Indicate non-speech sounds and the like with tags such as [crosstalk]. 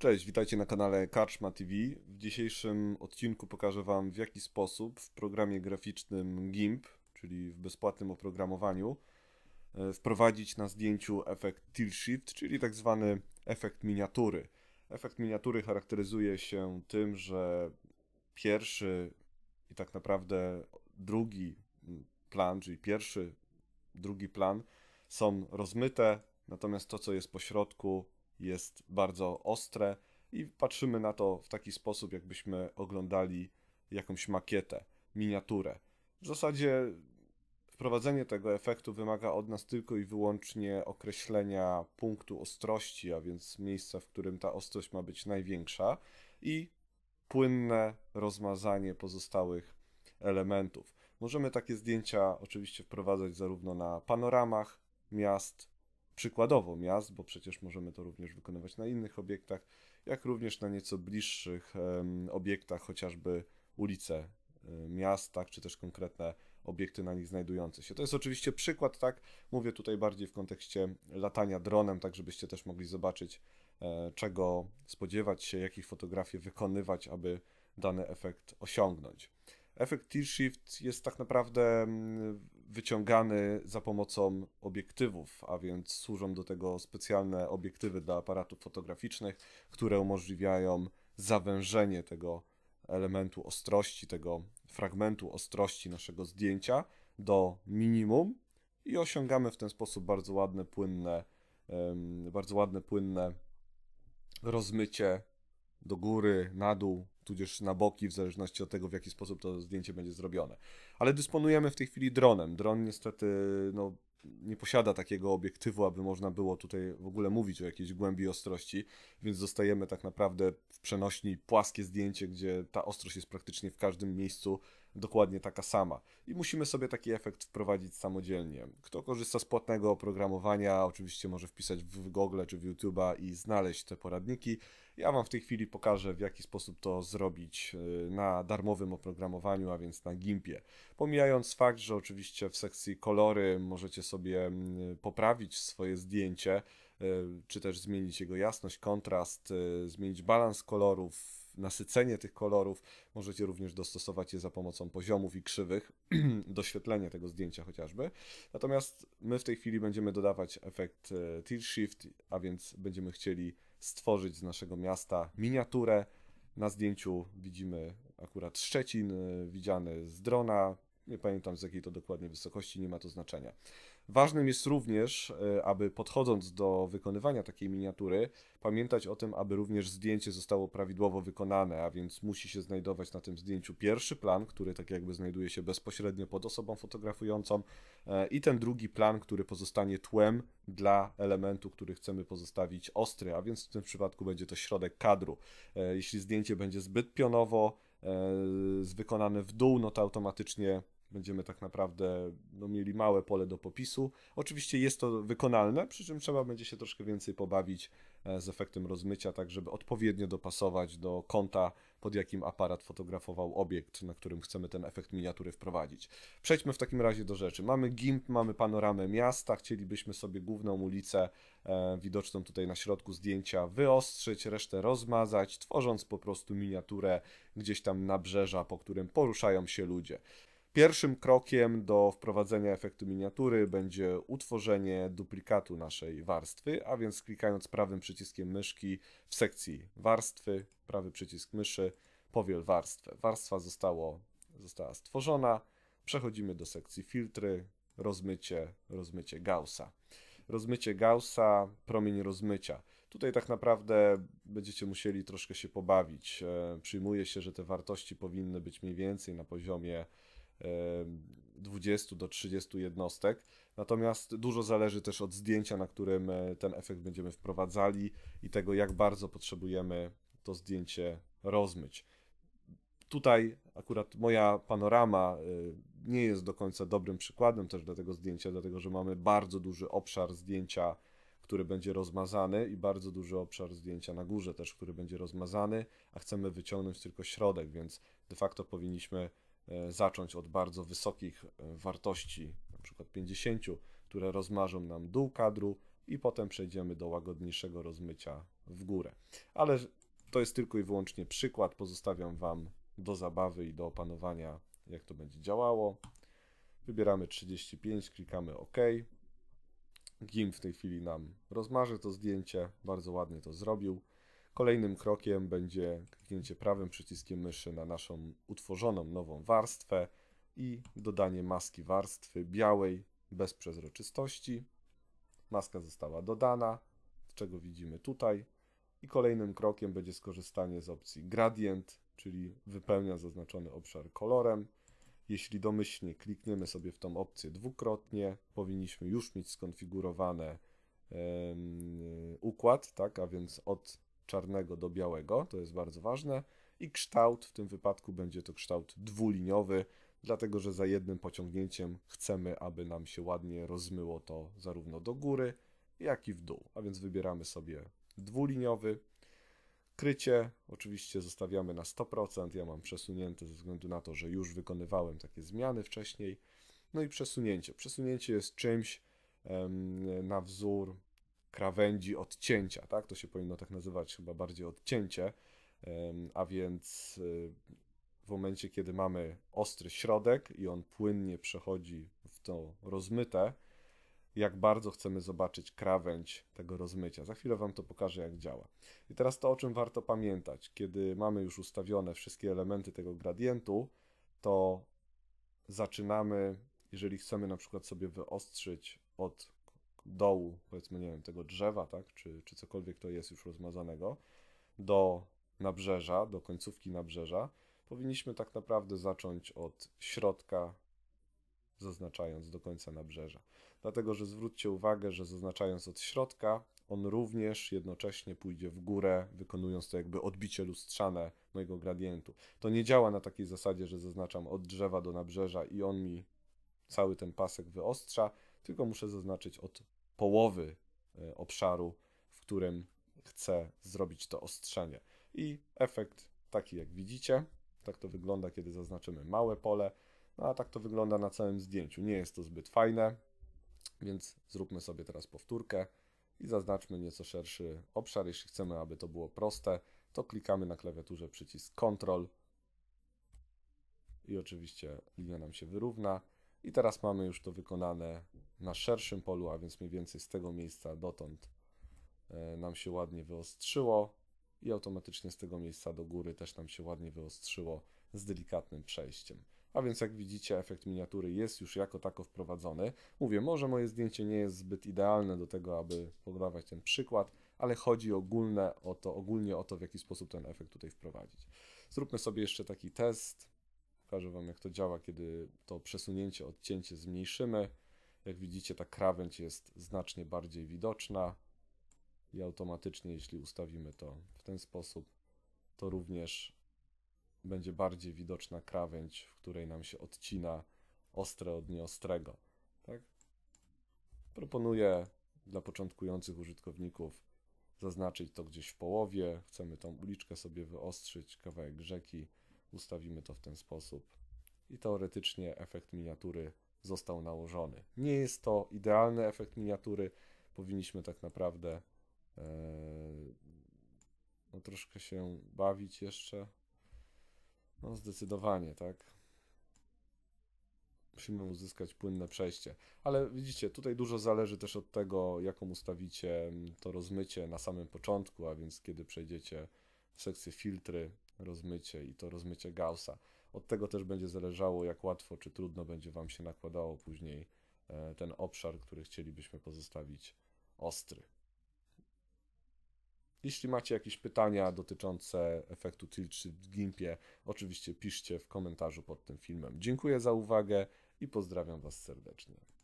Cześć, witajcie na kanale Karczma TV. W dzisiejszym odcinku pokażę Wam w jaki sposób w programie graficznym GIMP, czyli w bezpłatnym oprogramowaniu, e, wprowadzić na zdjęciu efekt tilt shift, czyli tak zwany efekt miniatury. Efekt miniatury charakteryzuje się tym, że pierwszy i tak naprawdę drugi plan, czyli pierwszy, drugi plan są rozmyte, natomiast to co jest po środku jest bardzo ostre i patrzymy na to w taki sposób, jakbyśmy oglądali jakąś makietę, miniaturę. W zasadzie wprowadzenie tego efektu wymaga od nas tylko i wyłącznie określenia punktu ostrości, a więc miejsca, w którym ta ostrość ma być największa i płynne rozmazanie pozostałych elementów. Możemy takie zdjęcia oczywiście wprowadzać zarówno na panoramach miast, przykładowo miast, bo przecież możemy to również wykonywać na innych obiektach, jak również na nieco bliższych obiektach, chociażby ulice miast, tak, czy też konkretne obiekty na nich znajdujące się. To jest oczywiście przykład, tak, mówię tutaj bardziej w kontekście latania dronem, tak żebyście też mogli zobaczyć, e, czego spodziewać się, jakich fotografie wykonywać, aby dany efekt osiągnąć. Efekt tilt shift jest tak naprawdę wyciągany za pomocą obiektywów, a więc służą do tego specjalne obiektywy dla aparatów fotograficznych, które umożliwiają zawężenie tego elementu ostrości, tego fragmentu ostrości naszego zdjęcia do minimum i osiągamy w ten sposób bardzo ładne, płynne, bardzo ładne, płynne rozmycie do góry, na dół tudzież na boki, w zależności od tego, w jaki sposób to zdjęcie będzie zrobione. Ale dysponujemy w tej chwili dronem. Dron niestety no, nie posiada takiego obiektywu, aby można było tutaj w ogóle mówić o jakiejś głębi ostrości, więc dostajemy tak naprawdę w przenośni płaskie zdjęcie, gdzie ta ostrość jest praktycznie w każdym miejscu dokładnie taka sama. I musimy sobie taki efekt wprowadzić samodzielnie. Kto korzysta z płatnego oprogramowania, oczywiście może wpisać w Google czy w YouTube'a i znaleźć te poradniki. Ja Wam w tej chwili pokażę, w jaki sposób to zrobić y, na darmowym oprogramowaniu, a więc na GIMPie. Pomijając fakt, że oczywiście w sekcji kolory możecie sobie mm, poprawić swoje zdjęcie, y, czy też zmienić jego jasność, kontrast, y, zmienić balans kolorów, nasycenie tych kolorów. Możecie również dostosować je za pomocą poziomów i krzywych, [clears throat] doświetlenie tego zdjęcia chociażby. Natomiast my w tej chwili będziemy dodawać efekt tilt shift, a więc będziemy chcieli stworzyć z naszego miasta miniaturę. Na zdjęciu widzimy akurat Szczecin, y, widziany z drona, nie pamiętam z jakiej to dokładnie wysokości, nie ma to znaczenia. Ważnym jest również, e, aby podchodząc do wykonywania takiej miniatury, pamiętać o tym, aby również zdjęcie zostało prawidłowo wykonane, a więc musi się znajdować na tym zdjęciu pierwszy plan, który tak jakby znajduje się bezpośrednio pod osobą fotografującą e, i ten drugi plan, który pozostanie tłem dla elementu, który chcemy pozostawić ostry, a więc w tym przypadku będzie to środek kadru. E, jeśli zdjęcie będzie zbyt pionowo, wykonane w dół, no to automatycznie będziemy tak naprawdę no, mieli małe pole do popisu. Oczywiście jest to wykonalne, przy czym trzeba będzie się troszkę więcej pobawić e, z efektem rozmycia, tak żeby odpowiednio dopasować do kąta, pod jakim aparat fotografował obiekt, na którym chcemy ten efekt miniatury wprowadzić. Przejdźmy w takim razie do rzeczy. Mamy GIMP, mamy panoramę miasta, chcielibyśmy sobie główną ulicę e, widoczną tutaj na środku zdjęcia wyostrzyć, resztę rozmazać, tworząc po prostu miniaturę gdzieś tam nabrzeża, po którym poruszają się ludzie. Pierwszym krokiem do wprowadzenia efektu miniatury będzie utworzenie duplikatu naszej warstwy, a więc klikając prawym przyciskiem myszki w sekcji warstwy, prawy przycisk myszy, powiel warstwę. Warstwa zostało, została stworzona. Przechodzimy do sekcji filtry, rozmycie, rozmycie Gaussa. Rozmycie Gaussa, promień rozmycia. Tutaj tak naprawdę będziecie musieli troszkę się pobawić. E, przyjmuje się, że te wartości powinny być mniej więcej na poziomie 20 do 30 jednostek. Natomiast dużo zależy też od zdjęcia, na którym e, ten efekt będziemy wprowadzali i tego, jak bardzo potrzebujemy to zdjęcie rozmyć. Tutaj akurat moja panorama e, nie jest do końca dobrym przykładem też dla tego zdjęcia, dlatego że mamy bardzo duży obszar zdjęcia, który będzie rozmazany i bardzo duży obszar zdjęcia na górze też, który będzie rozmazany, a chcemy wyciągnąć tylko środek, więc de facto powinniśmy E, zacząć od bardzo wysokich e, wartości, na przykład 50, które rozmarzą nam dół kadru i potem przejdziemy do łagodniejszego rozmycia w górę. Ale to jest tylko i wyłącznie przykład, pozostawiam Wam do zabawy i do opanowania, jak to będzie działało. Wybieramy 35, klikamy OK. GIMP w tej chwili nam rozmarzy to zdjęcie, bardzo ładnie to zrobił. Kolejnym krokiem będzie kliknięcie prawym przyciskiem myszy na naszą utworzoną nową warstwę i dodanie maski warstwy białej bez przezroczystości. Maska została dodana, czego widzimy tutaj. I kolejnym krokiem będzie skorzystanie z opcji gradient, czyli wypełnia zaznaczony obszar kolorem. Jeśli domyślnie klikniemy sobie w tą opcję dwukrotnie, powinniśmy już mieć skonfigurowany układ, tak, a więc od czarnego do białego, to jest bardzo ważne. I kształt, w tym wypadku będzie to kształt dwuliniowy, dlatego że za jednym pociągnięciem chcemy, aby nam się ładnie rozmyło to zarówno do góry, jak i w dół. A więc wybieramy sobie dwuliniowy. Krycie oczywiście zostawiamy na 100%. Ja mam przesunięte ze względu na to, że już wykonywałem takie zmiany wcześniej. No i przesunięcie. Przesunięcie jest czymś na wzór krawędzi odcięcia, tak? To się powinno tak nazywać chyba bardziej odcięcie. A więc y, w momencie, kiedy mamy ostry środek i on płynnie przechodzi w to rozmyte, jak bardzo chcemy zobaczyć krawędź tego rozmycia. Za chwilę Wam to pokażę, jak działa. I teraz to, o czym warto pamiętać. Kiedy mamy już ustawione wszystkie elementy tego gradientu, to zaczynamy, jeżeli chcemy na przykład sobie wyostrzyć od dołu, powiedzmy, nie wiem, tego drzewa, tak, czy, czy cokolwiek to jest już rozmazanego, do nabrzeża, do końcówki nabrzeża, powinniśmy tak naprawdę zacząć od środka, zaznaczając do końca nabrzeża. Dlatego, że zwróćcie uwagę, że zaznaczając od środka, on również jednocześnie pójdzie w górę, wykonując to jakby odbicie lustrzane mojego gradientu. To nie działa na takiej zasadzie, że zaznaczam od drzewa do nabrzeża i on mi cały ten pasek wyostrza, tylko muszę zaznaczyć od połowy e, obszaru, w którym chcę zrobić to ostrzenie. I efekt taki jak widzicie, tak to wygląda, kiedy zaznaczymy małe pole, no a tak to wygląda na całym zdjęciu. Nie jest to zbyt fajne, więc zróbmy sobie teraz powtórkę i zaznaczmy nieco szerszy obszar. Jeśli chcemy, aby to było proste, to klikamy na klawiaturze przycisk Ctrl i oczywiście linia nam się wyrówna. I teraz mamy już to wykonane na szerszym polu, a więc mniej więcej z tego miejsca dotąd e, nam się ładnie wyostrzyło i automatycznie z tego miejsca do góry też nam się ładnie wyostrzyło z delikatnym przejściem. A więc jak widzicie efekt miniatury jest już jako tako wprowadzony. Mówię, może moje zdjęcie nie jest zbyt idealne do tego, aby podawać ten przykład, ale chodzi ogólnie o to, ogólnie o to, w jaki sposób ten efekt tutaj wprowadzić. Zróbmy sobie jeszcze taki test. Pokażę Wam, jak to działa, kiedy to przesunięcie, odcięcie zmniejszymy. Jak widzicie, ta krawędź jest znacznie bardziej widoczna i automatycznie, jeśli ustawimy to w ten sposób, to również będzie bardziej widoczna krawędź, w której nam się odcina ostre od nieostrego. Tak? Proponuję dla początkujących użytkowników zaznaczyć to gdzieś w połowie. Chcemy tą uliczkę sobie wyostrzyć, kawałek rzeki ustawimy to w ten sposób i teoretycznie efekt miniatury został nałożony. Nie jest to idealny efekt miniatury, powinniśmy tak naprawdę e, no, troszkę się bawić jeszcze. No zdecydowanie, tak. Musimy uzyskać płynne przejście. Ale widzicie, tutaj dużo zależy też od tego, jaką ustawicie to rozmycie na samym początku, a więc kiedy przejdziecie w sekcję filtry, rozmycie i to rozmycie Gaussa. Od tego też będzie zależało, jak łatwo czy trudno będzie Wam się nakładało później e, ten obszar, który chcielibyśmy pozostawić ostry. Jeśli macie jakieś pytania dotyczące efektu tilt czy w gimpie, oczywiście piszcie w komentarzu pod tym filmem. Dziękuję za uwagę i pozdrawiam Was serdecznie.